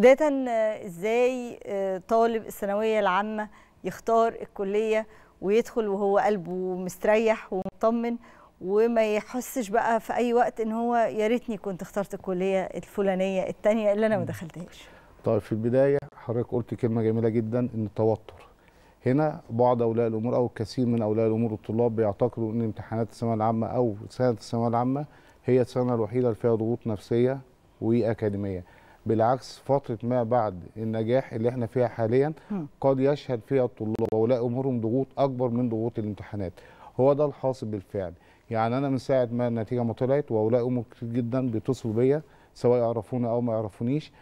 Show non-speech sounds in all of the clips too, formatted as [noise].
بداية ازاي آه، طالب الثانوية العامة يختار الكلية ويدخل وهو قلبه مستريح ومطمن وما يحسش بقى في اي وقت ان هو يا ريتني كنت اخترت الكليه الفلانيه الثانيه اللي انا ما دخلتهاش. طيب في البدايه حضرتك قلت كلمه جميله جدا ان التوتر. هنا بعض اولياء الامور او كثير من اولياء الامور الطلاب بيعتقدوا ان امتحانات الثانويه العامه او سنه الثانويه العامه هي السنه الوحيده اللي فيها ضغوط نفسيه واكاديميه. بالعكس فتره ما بعد النجاح اللي احنا فيها حاليا قد يشهد فيها الطلاب ولاقي امورهم ضغوط اكبر من ضغوط الامتحانات هو ده الحاصل بالفعل يعني انا من ساعه ما النتيجه ما طلعت واولاد امور كتير جدا بيتصلوا بيا سواء يعرفوني او ما يعرفونيش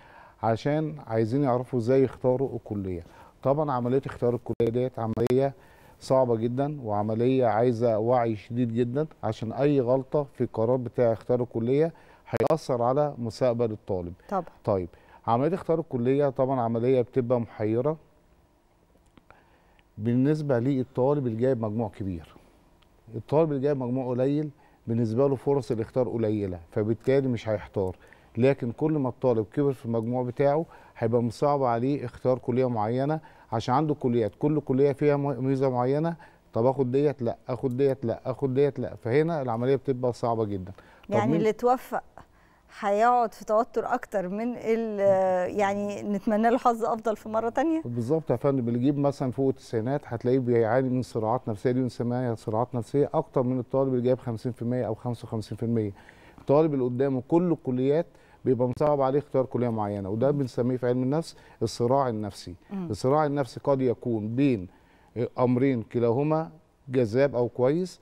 عشان عايزين يعرفوا ازاي يختاروا الكليه طبعا عمليه اختيار الكليه ديت عمليه صعبه جدا وعمليه عايزه وعي شديد جدا عشان اي غلطه في القرار بتاع اختيار الكليه هيأثر على مستقبل الطالب طبعا طيب عمليه اختيار الكليه طبعا عمليه بتبقى محيره بالنسبه للطالب اللي جايب مجموع كبير الطالب اللي جايب مجموع قليل بالنسبه له فرص الاختيار قليله فبالتالي مش هيحتار لكن كل ما الطالب كبر في المجموع بتاعه هيبقى مصعب عليه اختيار كليه معينه عشان عنده كليات كل كليه فيها ميزه معينه طب اخد ديت لا اخد ديت لا اخد ديت لا فهنا العمليه بتبقى صعبه جدا يعني اللي توفق هيقعد في توتر اكتر من [laughs] يعني نتمنى له حظ افضل في مره تانية بالظبط يا فندم اللي يجيب مثلا فوق التسعينات هتلاقيه بيعاني من صراعات نفسيه دي بنسميها صراعات نفسيه اكتر من الطالب اللي جايب 50% او 55% الطالب اللي قدامه كل الكليات بيبقى مصعب عليه اختيار كليه معينه وده بنسميه في علم النفس الصراع النفسي م. الصراع النفسي قد يكون بين امرين كلاهما جذاب او كويس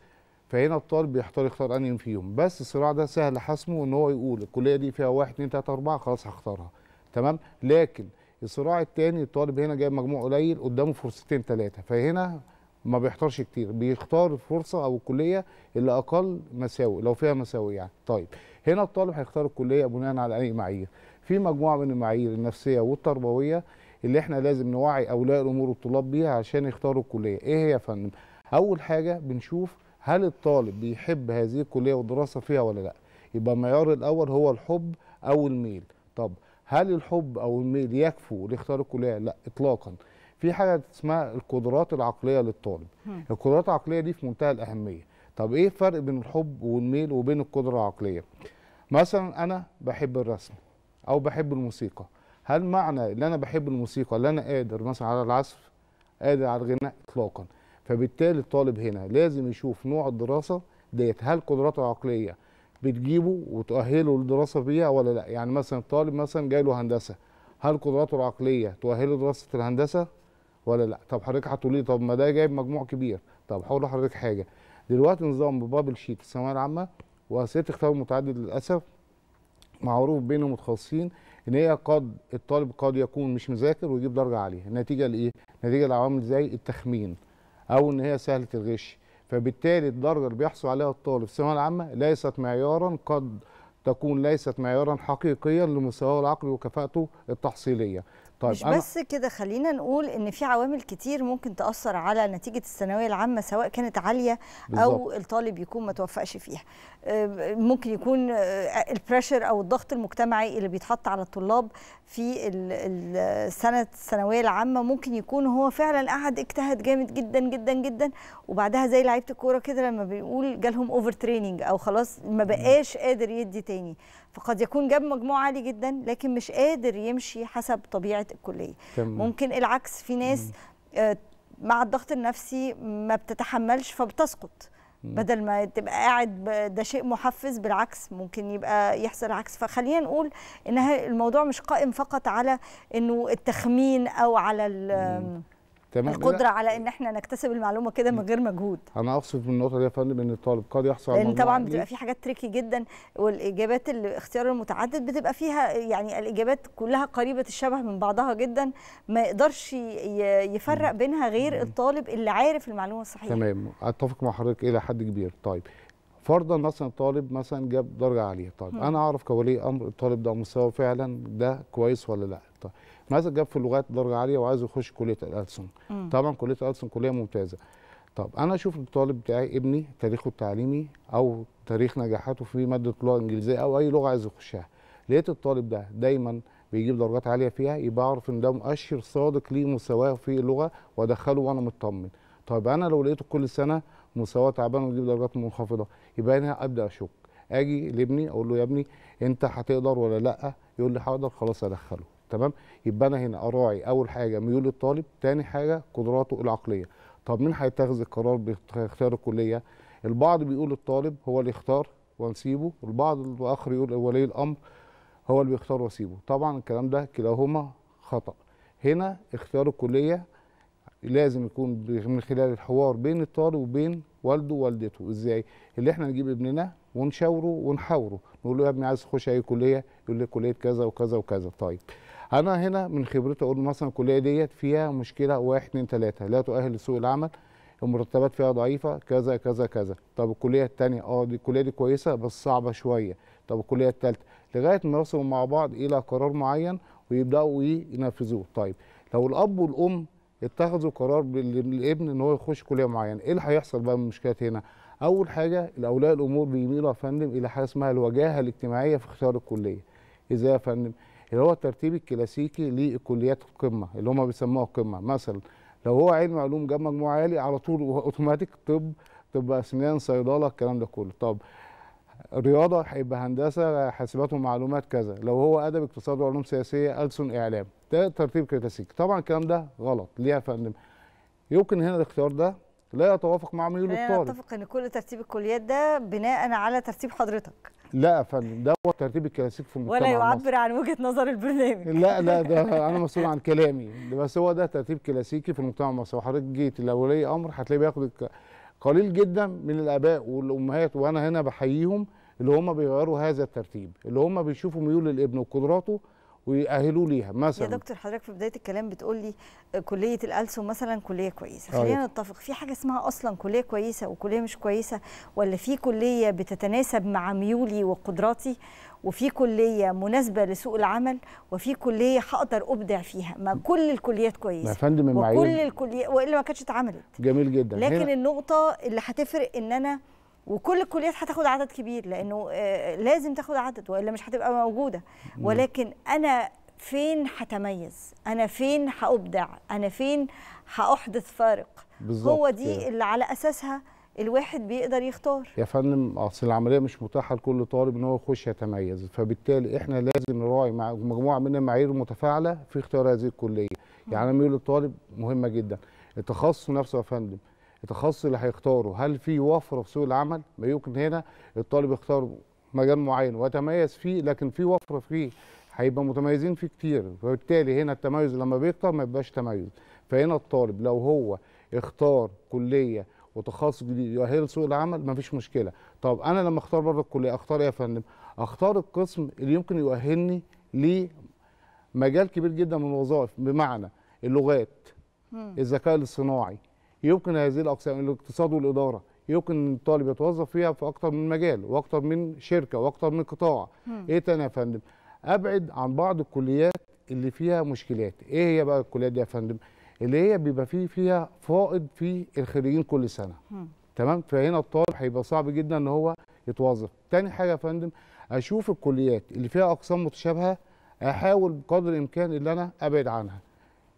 فهنا الطالب بيحتار يختار انهي فيهم بس الصراع ده سهل حسمه ان هو يقول الكليه دي فيها 1 2 3 4 خلاص هختارها تمام لكن الصراع الثاني الطالب هنا جايب مجموع قليل قدامه فرصتين ثلاثه فهنا ما بيحتارش كتير بيختار الفرصه او الكليه اللي اقل مساوي لو فيها مساوي يعني طيب هنا الطالب هيختار الكليه بناء على اي معايير في مجموعه من المعايير النفسيه والتربويه اللي احنا لازم نوعي اولياء الامور والطلاب بيها عشان يختاروا الكليه ايه هي يا فندم اول حاجه بنشوف هل الطالب بيحب هذه الكليه والدراسه فيها ولا لا يبقى المعيار الاول هو الحب او الميل طب هل الحب او الميل يكفوا لاختيار الكليه لا اطلاقا في حاجه اسمها القدرات العقليه للطالب القدرات العقليه دي في منتهى الاهميه طب ايه الفرق بين الحب والميل وبين القدره العقليه مثلا انا بحب الرسم او بحب الموسيقى هل معنى ان انا بحب الموسيقى اللي انا قادر مثلا على العزف قادر على الغناء اطلاقا فبالتالي الطالب هنا لازم يشوف نوع الدراسه ديت هل قدراته العقليه بتجيبه وتؤهله للدراسه فيها ولا لا يعني مثلا الطالب مثلا جاي له هندسه هل قدراته العقليه تؤهله لدراسه الهندسه ولا لا طب حضرتك هتقول لي طب ما ده جايب مجموع كبير طب هقول لحضرتك حاجه دلوقتي نظام بابل شيت الثانويه العامه واسئله اختبار متعدد للاسف معروف بين المتخصصين ان هي قد الطالب قد يكون مش مذاكر ويجيب درجه عاليه نتيجه لايه نتيجه لعوامل زي التخمين او ان هي سهله الغش فبالتالي الدرجه اللي بيحصل عليها الطالب في الثانويه العامه ليست معيارا قد تكون ليست معيارا حقيقيا لمستواه العقلي وكفاءته التحصيليه طيب مش أنا... بس كده خلينا نقول ان في عوامل كتير ممكن تاثر على نتيجه الثانويه العامه سواء كانت عاليه بالزبط. او الطالب يكون ما توفقش فيها آه، ممكن يكون آه، البريشر او الضغط المجتمعي اللي بيتحط على الطلاب في السنه الثانويه العامه ممكن يكون هو فعلا قعد اجتهد جامد جدا جدا جدا وبعدها زي لعيبه الكوره كده لما بيقول جالهم اوفر تريننج او خلاص ما بقاش قادر يدي تاني فقد يكون جاب مجموع عالي جدا لكن مش قادر يمشي حسب طبيعه الكليه تمام. ممكن العكس في ناس آه، مع الضغط النفسي ما بتتحملش فبتسقط بدل ما تبقى قاعد ده شيء محفز بالعكس ممكن يبقى يحصل عكس فخلينا نقول ان الموضوع مش قائم فقط على انه التخمين او على تمام القدره على ان احنا نكتسب المعلومه كده من غير مجهود انا اقصد من النقطه دي يا فندم ان الطالب قد يحصل على لان طبعا بتبقى في حاجات تريكي جدا والاجابات الاختيار المتعدد بتبقى فيها يعني الاجابات كلها قريبه الشبه من بعضها جدا ما يقدرش يفرق بينها غير الطالب اللي عارف المعلومه الصحيحه تمام اتفق مع حضرتك الى حد كبير طيب فرضا مثلا طالب مثلا جاب درجه عاليه طيب م. انا اعرف كولي امر الطالب ده مستواه فعلا ده كويس ولا لا ببساطه انا عايز اتجاب في اللغات درجه عاليه وعايز اخش كليه الالسن طبعا كليه الالسن كليه ممتازه طب انا اشوف الطالب بتاعي ابني تاريخه التعليمي او تاريخ نجاحاته في ماده لغه انجليزيه او اي لغه عايز يخشها لقيت الطالب ده دايما بيجيب درجات عاليه فيها يبقى اعرف ان ده مؤشر صادق لمستواه في اللغه وادخله وانا مطمن طب انا لو لقيته كل سنه مستواه تعبان ويجيب درجات منخفضه يبقى انا ابدا اشك اجي لابني اقول له يا ابني انت هتقدر ولا لا يقول لي هقدر خلاص ادخله تمام يبقى انا هنا اراعي اول حاجه ميول الطالب تاني حاجه قدراته العقليه طب مين هيتخذ القرار باختيار الكليه البعض بيقول الطالب هو اللي يختار ونسيبه والبعض الاخر يقول ولي الامر هو اللي بيختار ونسيبه طبعا الكلام ده كلاهما خطا هنا اختيار الكليه لازم يكون من خلال الحوار بين الطالب وبين والده ووالدته ازاي اللي احنا نجيب ابننا ونشاوره ونحاوره نقول له يا ابني عايز تخش اي كليه يقول لي كليه كذا وكذا وكذا طيب انا هنا من خبرتي اقول مثلا الكليه ديت فيها مشكله واحد اثنين ثلاثه لا تؤهل لسوق العمل المرتبات فيها ضعيفه كذا كذا كذا طب الكليه الثانيه اه دي الكليه دي كويسه بس صعبه شويه طب الكليه الثالثه لغايه ما يوصلوا مع بعض الى قرار معين ويبداوا ينفذوه طيب لو الاب والام اتخذوا قرار للابن ان هو يخش كليه معينه ايه اللي هيحصل بقى من المشكلات هنا اول حاجه الاولياء الامور بيميلوا يا فندم الى حاجه اسمها الوجاهه الاجتماعيه في اختيار الكليه ازاي يا فندم اللي هو الترتيب الكلاسيكي لكليات القمه اللي هم بيسموها القمه مثلا لو هو علم علوم جاب مجموع عالي على طول اوتوماتيك طب طب اسنان صيدله الكلام ده كله طب رياضه هيبقى هندسه حاسبات ومعلومات كذا لو هو ادب اقتصاد وعلوم سياسيه ألسن اعلام ده ترتيب كلاسيكي طبعا الكلام ده غلط ليه يا فندم يمكن هنا الاختيار ده لا يتوافق مع ميول الطالب لا يتفق ان كل ترتيب الكليات ده بناء على ترتيب حضرتك لا يا فندم ده هو ترتيب الكلاسيك في المجتمع ولا يعبر عن وجهه نظر البرنامج لا لا [laughs] ده انا مسؤول عن كلامي بس هو ده ترتيب كلاسيكي في المجتمع المصري وحضرتك جيت لولي امر هتلاقيه بياخد قليل جدا من الاباء والامهات وانا هنا بحييهم اللي هم بيغيروا هذا الترتيب اللي هم بيشوفوا ميول الابن وقدراته ويأهلوا ليها مثلا يا دكتور حضرتك في بدايه الكلام بتقول لي آه، كليه الألسن مثلا كليه كويسه طيب. خلينا نتفق في حاجه اسمها اصلا كليه كويسه وكليه مش كويسه ولا في كليه بتتناسب مع ميولي وقدراتي وفي كليه مناسبه لسوق العمل وفي كليه هقدر ابدع فيها ما كل الكليات كويسه يا فندم وكل الكليات والا ما كانتش اتعملت جميل جدا لكن النقطه اللي هتفرق ان انا وكل الكليات هتاخد عدد كبير لانه آه، لازم تاخد عدد والا مش هتبقى موجوده ولكن انا فين هتميز انا فين هابدع انا فين هاحدث فارق هو دي اللي على اساسها الواحد بيقدر يختار يا فندم اصل العمليه مش متاحه لكل طالب ان هو يخش يتميز فبالتالي احنا لازم نراعي مع مجموعه من المعايير المتفاعله في اختيار هذه الكليه يعني انا ميول الطالب مهمه جدا التخصص نفسه يا فندم التخصص اللي هيختاره هل في وفره في سوق العمل ما يمكن هنا الطالب يختار مجال معين ويتميز فيه لكن في وفره فيه هيبقى متميزين فيه كتير فبالتالي هنا التميز لما بيكتر ما يبقاش تميز فهنا الطالب لو هو اختار كليه وتخصص جديد يؤهله سوق العمل ما فيش مشكله طب انا لما اختار بره الكليه اختار ايه يا فندم اختار القسم اللي يمكن يؤهلني لمجال كبير جدا من الوظائف بمعنى اللغات الذكاء الاصطناعي يمكن هذه الاقسام الاقتصاد والاداره يمكن الطالب يتوظف فيها في اكثر من مجال واكثر من شركه واكثر من قطاع م. ايه تاني يا فندم ابعد عن بعض الكليات اللي فيها مشكلات ايه هي بقى الكليات دي يا فندم اللي هي بيبقى فيه فيها فائض في الخريجين كل سنه م. تمام فهنا الطالب هيبقى صعب جدا ان هو يتوظف تاني حاجه يا فندم اشوف الكليات اللي فيها اقسام متشابهه احاول بقدر الامكان ان انا ابعد عنها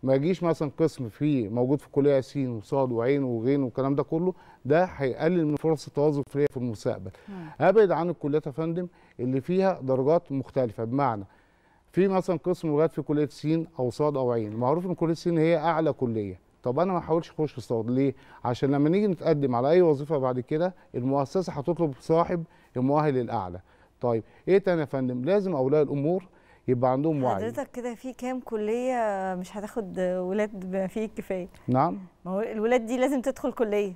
ما يجيش مثلا قسم فيه موجود في كليه سين وصاد وعين وغين والكلام ده كله ده هيقلل من فرص التوظف ليا في المستقبل ابعد عن الكليات يا فندم اللي فيها درجات مختلفه بمعنى في مثلا قسم لغات في كليه سين او صاد او عين معروف ان كليه سين هي اعلى كليه طب انا ما احاولش اخش صاد ليه عشان لما نيجي نتقدم على اي وظيفه بعد كده المؤسسه هتطلب صاحب المؤهل الاعلى طيب ايه تاني يا فندم لازم اولياء الامور يبقى عندهم وعي حضرتك كده في كام كليه مش هتاخد ولاد بما فيه الكفايه نعم ما هو الولاد دي لازم تدخل كليه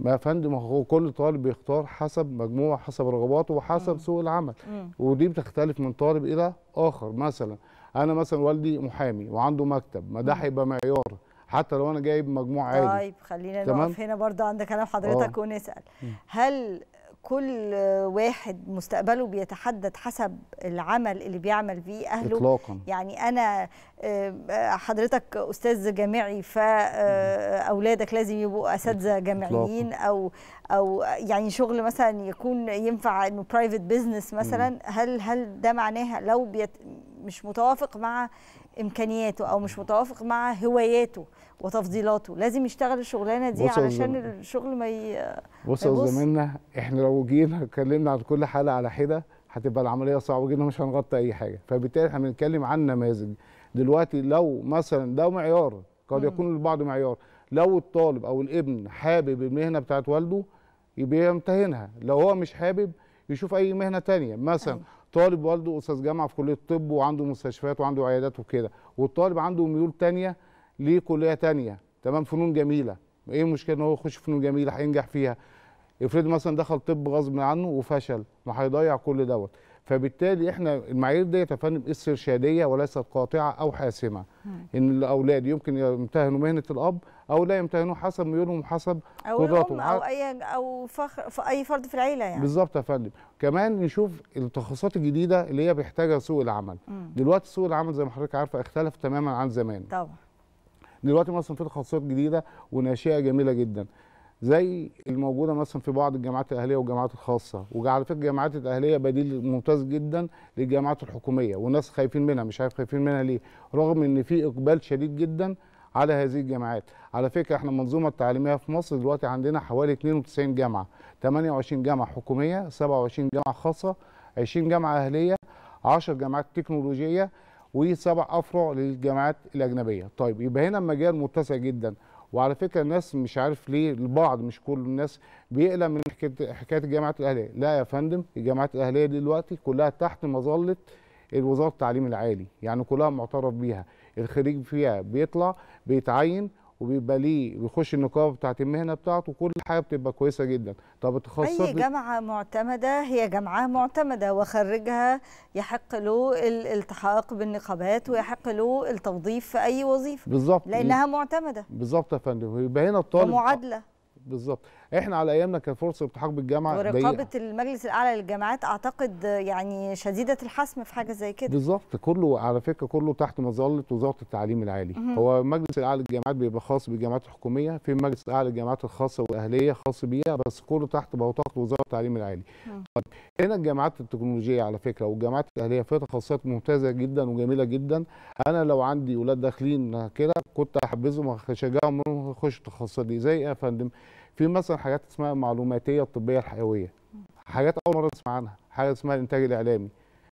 ما يا فندم هو كل طالب بيختار حسب مجموعه حسب رغباته وحسب سوق العمل مم. ودي بتختلف من طالب الى اخر مثلا انا مثلا والدي محامي وعنده مكتب ما ده هيبقى معيار حتى لو انا جايب مجموع عالي طيب خلينا نقف هنا برضه عند كلام حضرتك آه. ونسال هل كل واحد مستقبله بيتحدد حسب العمل اللي بيعمل فيه اهله إطلاقاً. يعني انا آه، حضرتك استاذ جامعي فاولادك آه، لازم يبقوا اساتذه جامعيين او او يعني شغل مثلا يكون ينفع انه برايفت بزنس مثلا هل هل ده معناها لو بيت مش متوافق مع امكانياته او مش متوافق مع هواياته وتفضيلاته لازم يشتغل الشغلانه دي علشان الشغل ما ي... بص يا زميلنا احنا لو جينا اتكلمنا عن كل حاله على حده هتبقى العمليه صعبه جدا مش هنغطي اي حاجه فبالتالي احنا بنتكلم عن نماذج دلوقتي لو مثلا ده معيار قد يكون البعض معيار لو الطالب او الابن حابب المهنه بتاعت والده يبقى يمتهنها لو هو مش حابب يشوف اي مهنه تانية مثلا أيوة. طالب والده استاذ جامعه في كليه الطب وعنده مستشفيات وعنده عيادات وكده والطالب عنده ميول تانية ليه كليه تانية تمام فنون جميله ايه المشكله ان هو يخش فنون جميله هينجح فيها افرض مثلا دخل طب غصب عنه وفشل ما هيضيع كل دوت فبالتالي احنا المعايير دي يا فندم استرشاديه وليست قاطعه او حاسمه ان الاولاد يمكن يمتهنوا مهنه الاب او لا يمتهنوا حسب ميولهم وحسب قدراتهم او اي او فخر اي فرد في العيله يعني بالظبط يا فندم كمان نشوف التخصصات الجديده اللي هي بيحتاجها سوق العمل مم. دلوقتي سوق العمل زي ما حضرتك عارفه اختلف تماما عن زمان طبعا دلوقتي مثلا في تخصصات جديده وناشئه جميله جدا زي الموجوده مثلا في بعض الجامعات الاهليه والجامعات الخاصه وعلى فكره الجامعات الاهليه بديل ممتاز جدا للجامعات الحكوميه والناس خايفين منها مش عارف خايفين منها ليه رغم ان في اقبال شديد جدا على هذه الجامعات على فكره احنا المنظومه التعليميه في مصر دلوقتي عندنا حوالي 92 جامعه 28 جامعه حكوميه 27 جامعه خاصه 20 جامعه اهليه 10 جامعات تكنولوجيه وسبع افرع للجامعات الاجنبيه طيب يبقى هنا المجال متسع جدا وعلى فكره الناس مش عارف ليه البعض مش كل الناس بيقلق من حكايه الجامعات الاهليه لا يا فندم الجامعات الاهليه دلوقتي كلها تحت مظله الوزاره التعليم العالي يعني كلها معترف بيها الخريج فيها بيطلع بيتعين وبيبقى ليه بيخش النقابه بتاعت المهنه بتاعته كل حاجه بتبقى كويسه جدا طب التخصصات اي جامعه معتمده هي جامعه معتمده وخرجها يحق له الالتحاق بالنقابات ويحق له التوظيف في اي وظيفه بالظبط لانها معتمده بالظبط يا فندم يبقى هنا الطالب معادله آه، بالظبط احنا على ايامنا كان فرصه الالتحاق بالجامعه ورقابه المجلس الاعلى للجامعات اعتقد يعني شديده الحسم في حاجه زي كده بالظبط كله على فكره كله تحت مظله وزاره التعليم العالي مم. هو المجلس الاعلى للجامعات بيبقى خاص بالجامعات الحكوميه في المجلس الاعلى للجامعات الخاصه والاهليه خاص بيها بس كله تحت بوطاقه وزاره التعليم العالي طيب هنا الجامعات التكنولوجيه على فكره والجامعات الاهليه فيها تخصصات ممتازه جدا وجميله جدا انا لو عندي اولاد داخلين كده كنت احبذهم واشجعهم انهم يخشوا التخصصات دي زي إيه يا فندم في مثلا حاجات اسمها المعلوماتيه الطبيه الحيويه حاجات اول مره تسمع عنها حاجه اسمها الانتاج الاعلامي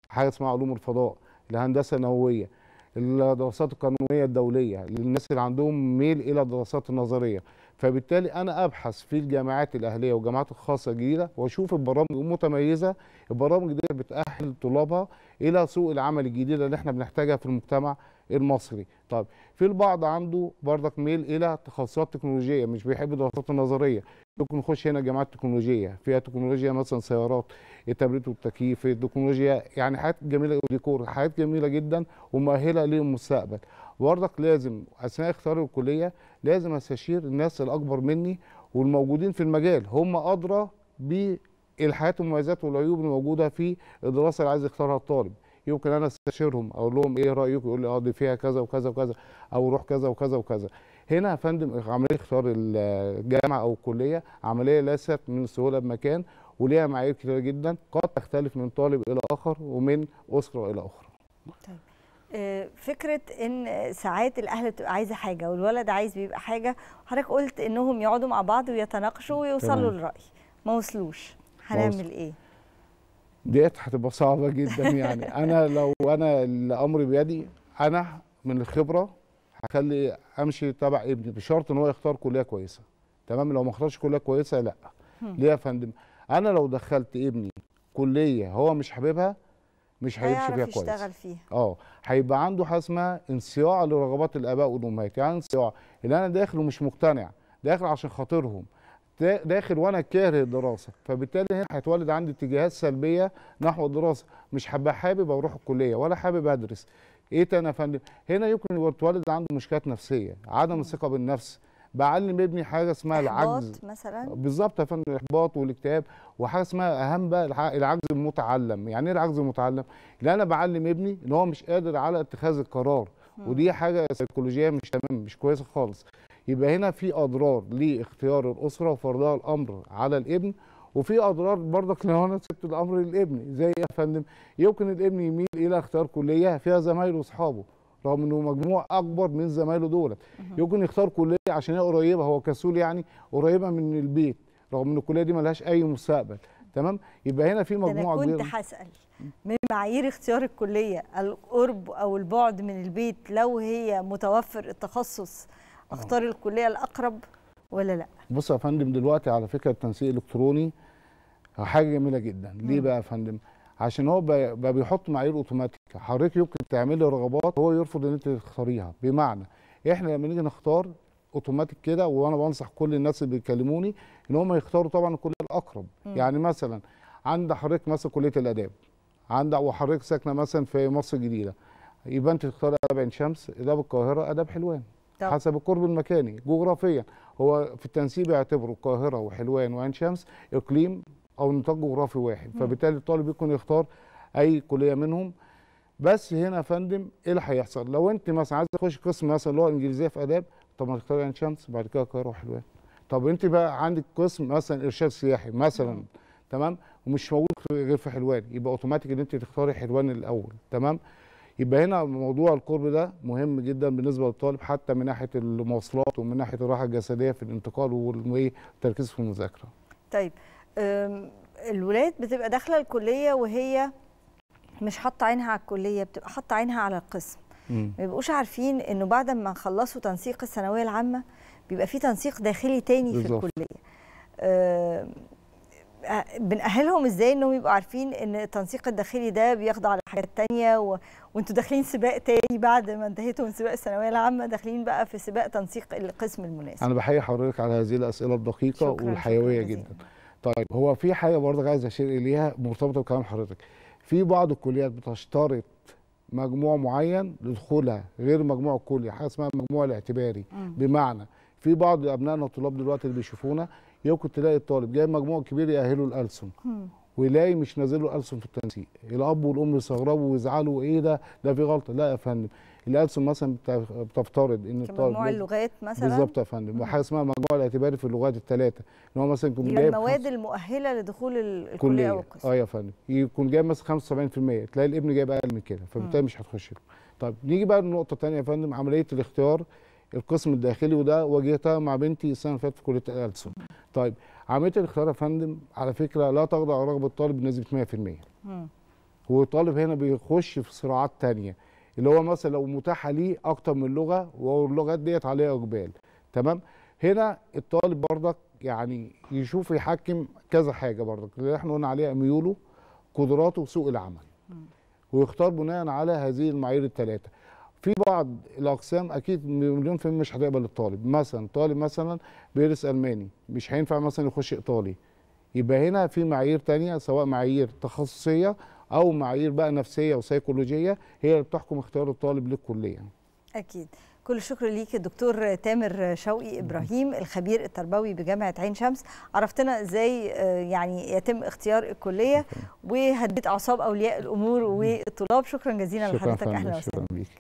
حاجه اسمها علوم الفضاء الهندسه النوويه الدراسات القانونيه الدوليه للناس اللي عندهم ميل الى الدراسات النظريه فبالتالي انا ابحث في الجامعات الاهليه والجامعات الخاصه الجديده واشوف البرامج المتميزه البرامج دي بتاهل طلابها الى سوق العمل الجديده اللي احنا بنحتاجها في المجتمع المصري طب في البعض عنده بردك ميل الى تخصصات تكنولوجيه مش بيحب الدراسات النظريه ممكن نخش هنا جامعه تكنولوجيه فيها تكنولوجيا مثلا سيارات التبريد والتكييف التكنولوجيا يعني حاجات جميله وديكور حاجات جميله جدا ومؤهله للمستقبل بردك لازم اثناء اختيار الكليه لازم استشير الناس الاكبر مني والموجودين في المجال هم ادرى بالحياه والمميزات والعيوب الموجوده في الدراسه اللي عايز يختارها الطالب يمكن انا استشيرهم اقول لهم ايه رايكم يقول لي اه دي فيها كذا وكذا وكذا او روح كذا وكذا وكذا هنا يا فندم عمليه اختيار الجامعه او الكليه عمليه ليست من سهوله بمكان وليها معايير كثيره جدا قد تختلف من طالب الى اخر ومن اسره الى اخرى طيب آه، فكره ان ساعات الاهل بتبقى عايزه حاجه والولد عايز بيبقى حاجه حضرتك قلت انهم يقعدوا مع بعض ويتناقشوا ويوصلوا للراي ما وصلوش هنعمل ايه ديت هتبقى صعبه جدا يعني [laughs] انا لو انا الامر بيدي انا من الخبره هخلي امشي تبع ابني بشرط ان هو يختار كليه كويسه تمام لو ما اختارش كليه كويسه لا ليه يا فندم انا لو دخلت ابني كليه هو مش حاببها مش هيمشي فيها كويس هيشتغل فيها اه هيبقى عنده حاجه اسمها انصياع لرغبات الاباء والامهات يعني انصياع اللي انا داخل ومش مقتنع داخل عشان خاطرهم داخل وانا كاره الدراسه فبالتالي هنا هيتولد عندي اتجاهات سلبيه نحو الدراسه مش هبقى حابب اروح الكليه ولا حابب ادرس ايه تاني يا فندم هنا يمكن يتولد عنده مشكلات نفسيه عدم الثقه بالنفس بعلم ابني حاجه اسمها العجز مثلا بالظبط يا فندم الاحباط والاكتئاب وحاجه اسمها اهم بقى العجز المتعلم يعني ايه العجز المتعلم اللي انا بعلم ابني ان هو مش قادر على اتخاذ القرار ودي حاجه سيكولوجيه مش تمام مش كويسه خالص يبقى هنا في اضرار لاختيار الاسره وفرضها الامر على الابن وفي اضرار برضك لو انا سبت الامر للابن زي يا فندم يمكن الابن يميل الى اختيار كليه فيها زمايله واصحابه رغم انه مجموع اكبر من زمايله دولت يمكن يختار كليه عشان هي قريبه هو كسول يعني قريبه من البيت رغم ان الكليه دي ملهاش اي مستقبل تمام يبقى هنا في مجموعه كبيره انا كنت هسال من معايير اختيار الكليه القرب او البعد من البيت لو هي متوفر التخصص اختار الكليه الاقرب ولا لا بص يا فندم دلوقتي على فكره التنسيق الالكتروني حاجه جميله جدا ليه بقى يا فندم عشان هو بقى بيحط معايير اوتوماتيك حضرتك يمكن تعملي رغبات هو يرفض ان انت تختاريها بمعنى احنا لما نيجي نختار اوتوماتيك كده وانا بنصح كل الناس اللي بيكلموني ان هم يختاروا طبعا الكليه الاقرب مم. يعني مثلا عند حضرتك مثلا كليه الاداب عند وحضرتك ساكنه مثلا في مصر الجديده يبقى انت تختاري اداب عين شمس اداب القاهره اداب حلوان طب. حسب القرب المكاني جغرافيا هو في التنسيب يعتبره القاهره وحلوان وعين شمس اقليم او نطاق جغرافي واحد فبالتالي الطالب يكون يختار اي كليه منهم بس هنا يا فندم ايه اللي هيحصل لو انت مثلا عايز تخش قسم مثلا اللي هو انجليزيه في اداب طب ما تختار عين شمس بعد كده القاهره وحلوان طب انت بقى عندك قسم مثلا ارشاد سياحي مثلا تمام ومش موجود غير في حلوان يبقى اوتوماتيك ان انت تختاري حلوان الاول تمام يبقى هنا موضوع القرب ده مهم جدا بالنسبه للطالب حتى من ناحيه المواصلات ومن ناحيه الراحه الجسديه في الانتقال والتركيز في المذاكره. طيب الولاد بتبقى داخله الكليه وهي مش حاطه عينها على الكليه بتبقى حاطه عينها على القسم ما بيبقوش عارفين انه بعد ما خلصوا تنسيق الثانويه العامه بيبقى في تنسيق داخلي تاني بالزبط. في الكليه بنأهلهم ازاي انهم يبقوا عارفين ان التنسيق الداخلي ده بيخضع لحاجات تانية و... وانتوا داخلين سباق تاني بعد ما انتهيتوا من سباق الثانويه العامه داخلين بقى في سباق تنسيق القسم المناسب. انا بحيي حضرتك على هذه الاسئله الدقيقه والحيويه شكرا جدا. طيب هو في حاجه برضه عايز اشير اليها مرتبطه بكلام حضرتك. في بعض الكليات بتشترط مجموع معين لدخولها غير مجموع الكلي حاجه اسمها المجموع الاعتباري م. بمعنى في بعض ابنائنا الطلاب دلوقتي اللي بيشوفونا يمكن تلاقي الطالب جاي مجموع كبير يأهله الالسن ويلاقي مش نازل له الالسن في التنسيق الأب والأم يستغربوا ويزعلوا إيه ده ده في غلطة لا يا فندم الألسن مثلا بتفترض إن الطالب مجموع اللغات مثلا بالظبط يا فندم وحاجة اسمها المجموع الاعتباري في اللغات الثلاثة إن هو مثلا يكون جايب المواد المؤهلة لدخول الكلية أو القسم أه يا فندم يكون جايب مثلا 75% تلاقي الابن جايب أقل من كده فبالتالي مش هتخش له طيب نيجي بقى لنقطة ثانية يا فندم عملية الاختيار القسم الداخلي وده واجهتها مع بنتي السنه اللي فاتت في كليه الالسن. طيب عمليه الاختيار يا فندم على فكره لا تخضع رغبه الطالب بنسبه 100% امم والطالب هنا بيخش في صراعات ثانيه اللي هو مثلا لو متاحه ليه اكتر من لغه واللغات ديت عليها اقبال تمام هنا الطالب برضك يعني يشوف يحكم كذا حاجه برضك اللي احنا قلنا عليها ميوله قدراته سوق العمل ويختار بناء على هذه المعايير الثلاثه في بعض الاقسام اكيد مليون في المية مش هتقبل الطالب مثلا طالب مثلا بيدرس الماني مش هينفع مثلا يخش ايطالي يبقى هنا في معايير تانية سواء معايير تخصصيه او معايير بقى نفسيه وسيكولوجيه هي اللي بتحكم اختيار الطالب للكليه اكيد كل الشكر ليك الدكتور تامر شوقي ابراهيم الخبير التربوي بجامعه عين شمس عرفتنا ازاي آه، يعني يتم اختيار الكليه وهديت اعصاب اولياء الامور والطلاب شكرا جزيلا لحضرتك اهلا وسهلا